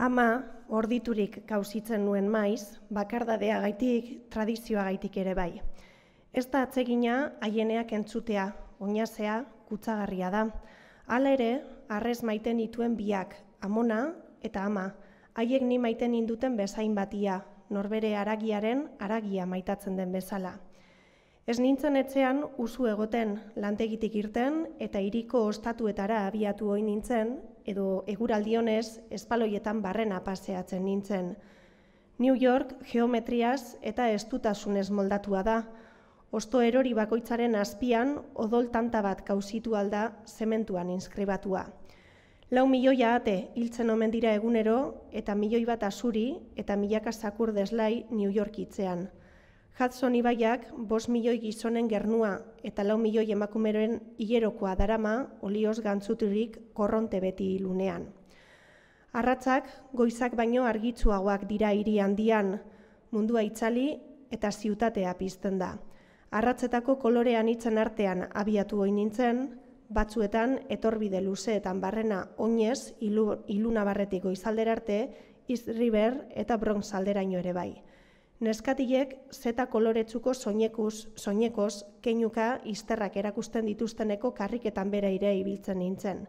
Ama, hor diturik gauzitzen nuen maiz, bakardadea gaitik, tradizioa gaitik ere bai. Ez da atzegina haieneak entzutea, oinazea, kutsagarria da. Hala ere, arrez maiten dituen biak, amona eta ama, haiek ni maiten induten bezain batia, norbere aragiaren aragia maitatzen den bezala. Ez nintzen etxean uzu egoten lantegitik irten eta iriko ostatuetara abiatu ohi nintzen, edo eguraldionez espaloietan barrena paseatzen nintzen. New York geometriaz eta estutasunez moldatua da. Osto erori bakoitzaren azpian odol tanta bat kausitu alda zementuan inskribatua. Lau milioia ate hiltzen omen dira egunero eta milioi bat azuri eta milaka sakur deslai New York itzean. Hudson Ibaiak bos milioi gizonen gernua eta lau milioi emakumeroen hilerokoa darama olioz gantzuturik korronte beti ilunean. Arratzak goizak baino argitzuagoak dira hiri handian mundua itzali eta ziutatea pizten da. Arratzetako kolorean itzen artean abiatu hoi nintzen, batzuetan etorbide luzeetan barrena oinez iluna barretiko izaldera arte, East River eta Bronx alderaino ere bai. Neskatiek zeta koloretzuko soinekuz, soinekoz, keinuka isterrak erakusten dituzteneko karriketan bera ire ibiltzen nintzen.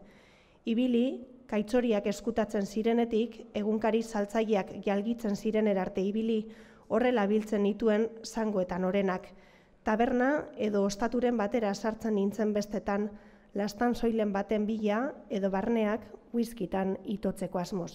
Ibili, kaitzoriak eskutatzen zirenetik, egunkari saltzaileak jalgitzen ziren arte ibili, horrela biltzen dituen zangoetan orenak. Taberna edo ostaturen batera sartzen nintzen bestetan, lastan soilen baten bila edo barneak whiskitan itotzeko asmoz.